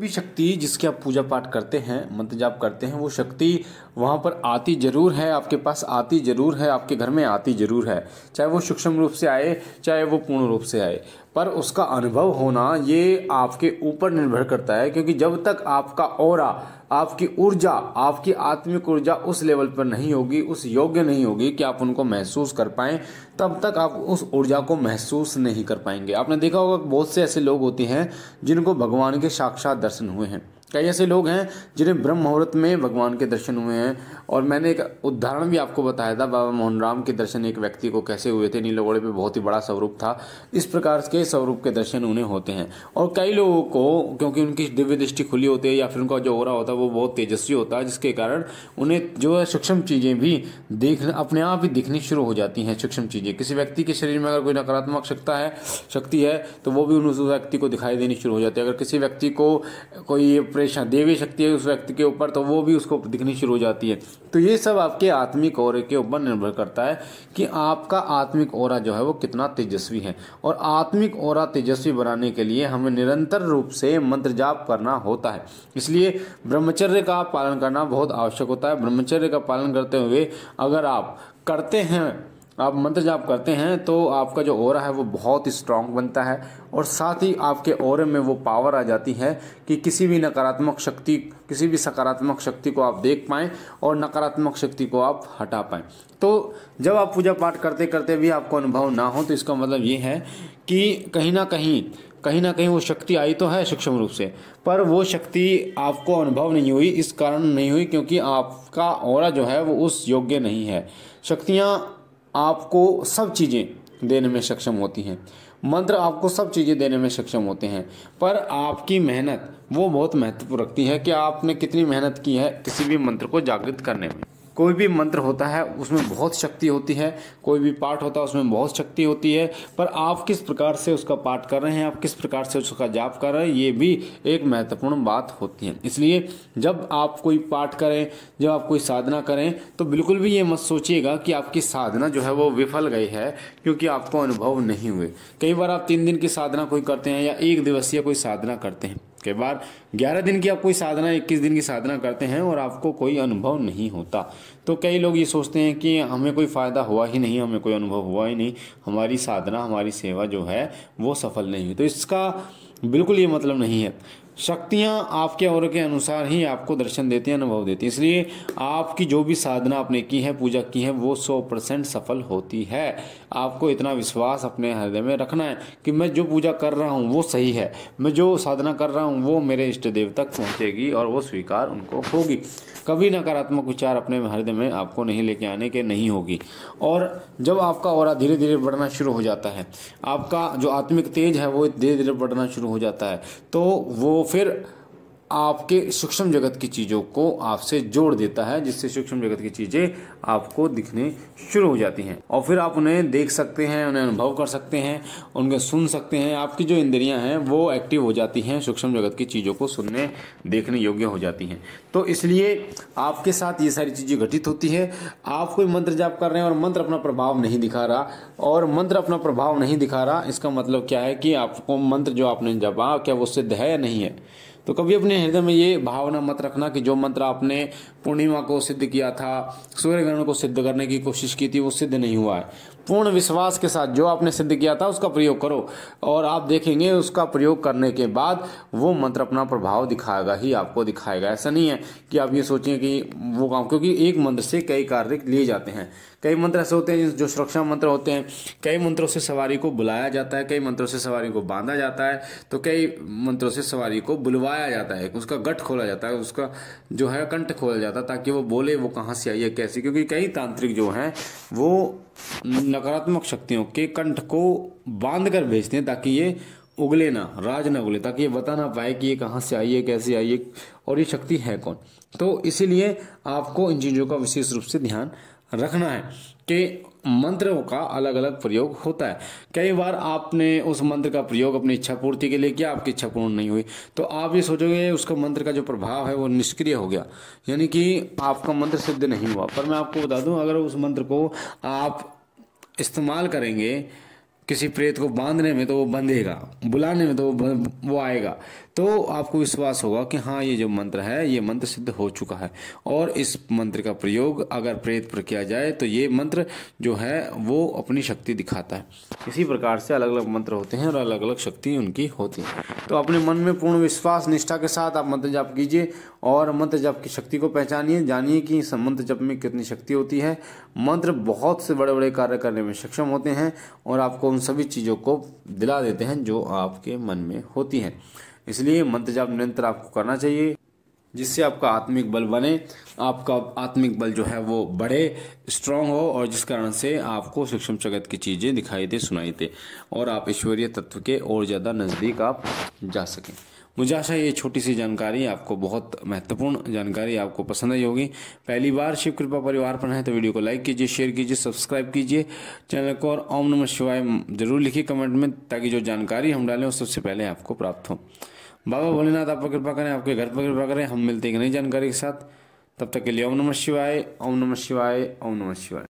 भी शक्ति जिसकी आप पूजा पाठ करते हैं मंत्र जाप करते हैं वो शक्ति वहाँ पर आती जरूर है आपके पास आती जरूर है आपके घर में आती जरूर है चाहे वो सूक्ष्म रूप से आए चाहे वो पूर्ण रूप से आए पर उसका अनुभव होना ये आपके ऊपर निर्भर करता है क्योंकि जब तक आपका और आपकी ऊर्जा आपकी आत्मिक ऊर्जा उस लेवल पर नहीं होगी उस योग्य नहीं होगी कि आप उनको महसूस कर पाएं तब तक आप उस ऊर्जा को महसूस नहीं कर पाएंगे आपने देखा होगा बहुत से ऐसे लोग होते हैं जिनको भगवान के साक्षात दर्शन हुए हैं कई ऐसे लोग हैं जिन्हें ब्रह्म मुहूर्त में भगवान के दर्शन हुए हैं और मैंने एक उदाहरण भी आपको बताया था बाबा मोहन राम के दर्शन एक व्यक्ति को कैसे हुए थे नीलगौड़े पे बहुत ही बड़ा स्वरूप था इस प्रकार के स्वरूप के दर्शन उन्हें होते हैं और कई लोगों को क्योंकि उनकी दिव्य दृष्टि खुली होती है या फिर उनका जो हो रहा होता है वो बहुत तेजस्वी होता है जिसके कारण उन्हें जो है सूक्ष्म चीज़ें भी देख अपने आप ही दिखनी शुरू हो जाती हैं सूक्ष्म चीज़ें किसी व्यक्ति के शरीर में अगर कोई नकारात्मक शक्ता है शक्ति है तो वो भी उन व्यक्ति को दिखाई देनी शुरू हो जाती है अगर किसी व्यक्ति को कोई परेशान देवी शक्ति है उस व्यक्ति के ऊपर तो वो भी उसको दिखनी शुरू हो जाती है तो ये सब आपके आत्मिक और के ऊपर निर्भर करता है कि आपका आत्मिक और जो है वो कितना तेजस्वी है और आत्मिक और तेजस्वी बनाने के लिए हमें निरंतर रूप से मंत्र जाप करना होता है इसलिए ब्रह्मचर्य का पालन करना बहुत आवश्यक होता है ब्रह्मचर्य का पालन करते हुए अगर आप करते हैं आप मंत्र जाप करते हैं तो आपका जो और है वो बहुत ही स्ट्रांग बनता है और साथ ही आपके और में वो पावर आ जाती है कि किसी भी नकारात्मक शक्ति किसी भी सकारात्मक शक्ति को आप देख पाएँ और नकारात्मक शक्ति को आप हटा पाएँ तो जब आप पूजा पाठ करते करते भी आपको अनुभव ना हो तो इसका मतलब ये है कि कहीं ना कहीं कहीं ना कहीं वो शक्ति आई तो है सूक्ष्म रूप से पर वो शक्ति आपको अनुभव नहीं हुई इस कारण नहीं हुई क्योंकि आपका और जो है वो उस योग्य नहीं है शक्तियाँ आपको सब चीज़ें देने में सक्षम होती हैं मंत्र आपको सब चीज़ें देने में सक्षम होते हैं पर आपकी मेहनत वो बहुत महत्वपूर्ण रखती है कि आपने कितनी मेहनत की है किसी भी मंत्र को जागृत करने में कोई भी मंत्र होता है उसमें बहुत शक्ति होती है कोई भी पाठ होता है उसमें बहुत शक्ति होती है पर आप किस प्रकार से उसका पाठ कर रहे हैं आप किस प्रकार से उसका जाप कर रहे हैं ये भी एक महत्वपूर्ण बात होती है इसलिए जब आप कोई पाठ करें जब आप कोई साधना करें तो बिल्कुल भी ये मत सोचिएगा कि आपकी साधना जो है वो विफल गई है क्योंकि आपको अनुभव नहीं हुए कई बार आप तीन दिन की साधना कोई करते हैं या एक दिवसीय कोई साधना करते हैं उसके बाद 11 दिन की आप कोई साधना 21 दिन की साधना करते हैं और आपको कोई अनुभव नहीं होता तो कई लोग ये सोचते हैं कि हमें कोई फ़ायदा हुआ ही नहीं हमें कोई अनुभव हुआ ही नहीं हमारी साधना हमारी सेवा जो है वो सफल नहीं हुई तो इसका बिल्कुल ये मतलब नहीं है शक्तियाँ आपके और के अनुसार ही आपको दर्शन देती हैं अनुभव देती हैं इसलिए आपकी जो भी साधना आपने की है पूजा की है वो सौ परसेंट सफल होती है आपको इतना विश्वास अपने हृदय में रखना है कि मैं जो पूजा कर रहा हूँ वो सही है मैं जो साधना कर रहा हूँ वो मेरे इष्ट देव तक पहुँचेगी और वो स्वीकार उनको होगी कभी नकारात्मक विचार अपने हृदय में आपको नहीं लेके आने के नहीं होगी और जब आपका और धीरे धीरे बढ़ना शुरू हो जाता है आपका जो आत्मिक तेज है वो धीरे धीरे बढ़ना शुरू हो जाता है तो वो फिर आपके सूक्ष्म जगत की चीज़ों को आपसे जोड़ देता है जिससे सूक्ष्म जगत की चीज़ें आपको दिखने शुरू हो जाती हैं और फिर आप उन्हें देख सकते हैं उन्हें अनुभव कर सकते हैं उनके सुन सकते हैं आपकी जो इंद्रियां हैं वो एक्टिव हो जाती हैं सूक्ष्म जगत की चीज़ों को सुनने देखने योग्य हो जाती हैं तो इसलिए आपके साथ ये सारी चीज़ें घटित होती है आप कोई मंत्र जाप कर रहे हैं और मंत्र अपना प्रभाव नहीं दिखा रहा और मंत्र अपना प्रभाव नहीं दिखा रहा इसका मतलब क्या है कि आपको मंत्र जो आपने जपा क्या वो सिद्ध है नहीं है तो कभी अपने हृदय में ये भावना मत रखना कि जो मंत्र आपने पूर्णिमा को सिद्ध किया था सूर्य ग्रहण को सिद्ध करने की कोशिश की थी वो सिद्ध नहीं हुआ है पूर्ण विश्वास के साथ जो आपने सिद्ध किया था उसका प्रयोग करो और आप देखेंगे उसका प्रयोग करने के बाद वो मंत्र अपना प्रभाव दिखाएगा ही आपको दिखाएगा ऐसा नहीं है कि आप ये सोचें कि वो काम क्योंकि एक मंत्र से कई कार्य लिए जाते हैं कई मंत्र ऐसे होते हैं जो सुरक्षा मंत्र होते हैं कई मंत्रों से सवारी को बुलाया जाता है कई मंत्रों से सवारी को बांधा जाता है तो कई मंत्रों से सवारी को बुलवाया जाता है उसका गठ खोला जाता है उसका जो है कंठ खोला जाता है ताकि वो बोले वो कहाँ से आई है कैसे क्योंकि कई तांत्रिक जो हैं वो नकारात्मक शक्तियों के कंठ को बांध कर भेजते हैं ताकि ये उगले ना राज ना उगले ताकि ये बता ना पाए कि ये कहाँ से आई है कैसे आई है और ये शक्ति है कौन तो इसीलिए आपको इन चीज़ों का विशेष रूप से ध्यान रखना है कि मंत्रों का अलग अलग प्रयोग होता है कई बार आपने उस मंत्र का प्रयोग अपनी इच्छा पूर्ति के लिए किया आपकी इच्छा पूर्ण नहीं हुई तो आप ये सोचोगे उसका मंत्र का जो प्रभाव है वो निष्क्रिय हो गया यानी कि आपका मंत्र सिद्ध नहीं हुआ पर मैं आपको बता दूं अगर उस मंत्र को आप इस्तेमाल करेंगे किसी प्रेत को बांधने में तो वो बंधेगा बुलाने में तो वो वो आएगा तो आपको विश्वास होगा कि हाँ ये जो मंत्र है ये मंत्र सिद्ध हो चुका है और इस मंत्र का प्रयोग अगर प्रेत पर किया जाए तो ये मंत्र जो है वो अपनी शक्ति दिखाता है इसी प्रकार से अलग अलग मंत्र होते हैं और अलग अलग शक्ति उनकी होती है तो अपने मन में पूर्ण विश्वास निष्ठा के साथ आप मंत्र जाप कीजिए और मंत्र जाप की शक्ति को पहचानिए जानिए कि मंत्र जप में कितनी शक्ति होती है मंत्र बहुत से बड़े बड़े कार्य करने में सक्षम होते हैं और आपको उन सभी चीज़ों को दिला देते हैं जो आपके मन में होती हैं इसलिए मंत्र जाप निरंतर आपको करना चाहिए जिससे आपका आत्मिक बल बने आपका आत्मिक बल जो है वो बढ़े स्ट्रांग हो और जिस कारण से आपको सूक्ष्म जगत की चीज़ें दिखाई दे सुनाई दे और आप ईश्वरीय तत्व के और ज़्यादा नज़दीक आप जा सकें मुझे आशा ये छोटी सी जानकारी आपको बहुत महत्वपूर्ण जानकारी आपको पसंद आई होगी पहली बार शिव कृपा परिवार पर है तो वीडियो को लाइक कीजिए शेयर कीजिए सब्सक्राइब कीजिए चैनल को और ओम नमः शिवाय जरूर लिखिए कमेंट में ताकि जो जानकारी हम डालें वो सबसे पहले आपको प्राप्त हो बाबा भोलेनाथ आप पर कृपा करें आपके घर पर कृपा करें हम मिलते हैं नई जानकारी के साथ तब तक के लिए ओम नमः शिवाय ओम नमः शिवाय ओम नमः शिवाय